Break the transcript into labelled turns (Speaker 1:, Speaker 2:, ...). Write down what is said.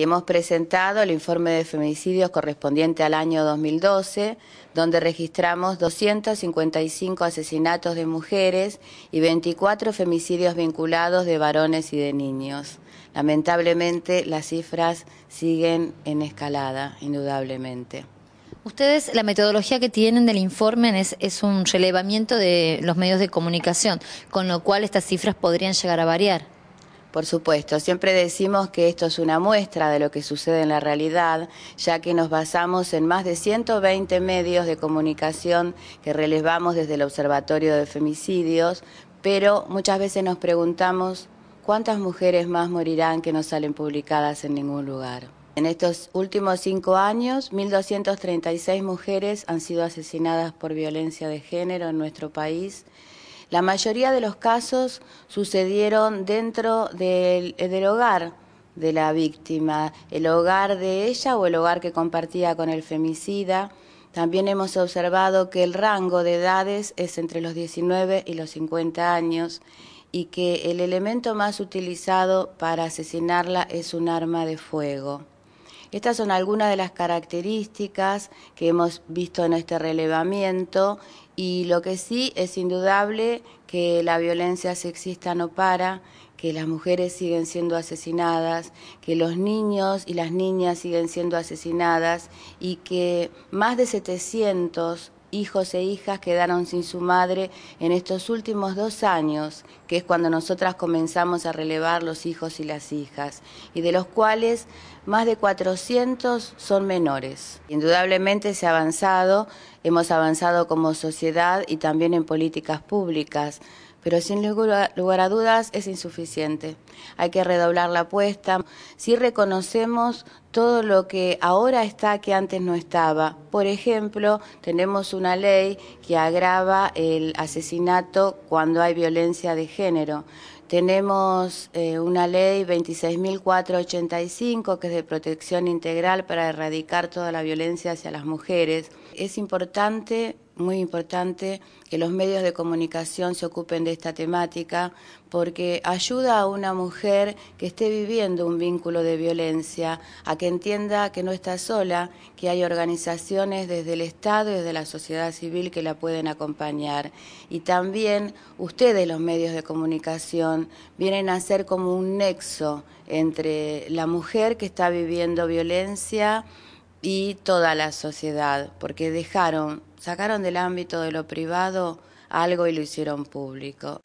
Speaker 1: Hemos presentado el informe de feminicidios correspondiente al año 2012, donde registramos 255 asesinatos de mujeres y 24 femicidios vinculados de varones y de niños. Lamentablemente las cifras siguen en escalada, indudablemente. Ustedes, la metodología que tienen del informe es, es un relevamiento de los medios de comunicación, con lo cual estas cifras podrían llegar a variar. Por supuesto, siempre decimos que esto es una muestra de lo que sucede en la realidad, ya que nos basamos en más de 120 medios de comunicación que relevamos desde el Observatorio de Femicidios, pero muchas veces nos preguntamos cuántas mujeres más morirán que no salen publicadas en ningún lugar. En estos últimos cinco años, 1.236 mujeres han sido asesinadas por violencia de género en nuestro país la mayoría de los casos sucedieron dentro del, hogar de la víctima, el hogar de ella o el hogar que compartía con el femicida. También hemos observado que el rango de edades es entre los 19 y los 50 años y que el elemento más utilizado para asesinarla es un arma de fuego. Estas son algunas de las características que hemos visto en este relevamiento y lo que sí es indudable que la violencia sexista no para, que las mujeres siguen siendo asesinadas, que los niños y las niñas siguen siendo asesinadas y que más de 700 hijos e hijas quedaron sin su madre en estos últimos dos años, que es cuando nosotras comenzamos a relevar los hijos y las hijas, y de los cuales más de 400 son menores. Indudablemente se ha avanzado hemos avanzado como sociedad y también en políticas públicas, pero sin lugar a dudas es insuficiente. Hay que redoblar la apuesta. Si reconocemos todo lo que ahora está que antes no estaba. Por ejemplo, tenemos una ley que agrava el asesinato cuando hay violencia de género. Tenemos eh, una ley 26.485 que es de protección integral para erradicar toda la violencia hacia las mujeres. Es importante muy importante, que los medios de comunicación se ocupen de esta temática porque ayuda a una mujer que esté viviendo un vínculo de violencia a que entienda que no está sola, que hay organizaciones desde el Estado y desde la sociedad civil que la pueden acompañar. Y también ustedes, los medios de comunicación, vienen a ser como un nexo entre la mujer que está viviendo violencia, y toda la sociedad, porque dejaron, sacaron del ámbito de lo privado algo y lo hicieron público.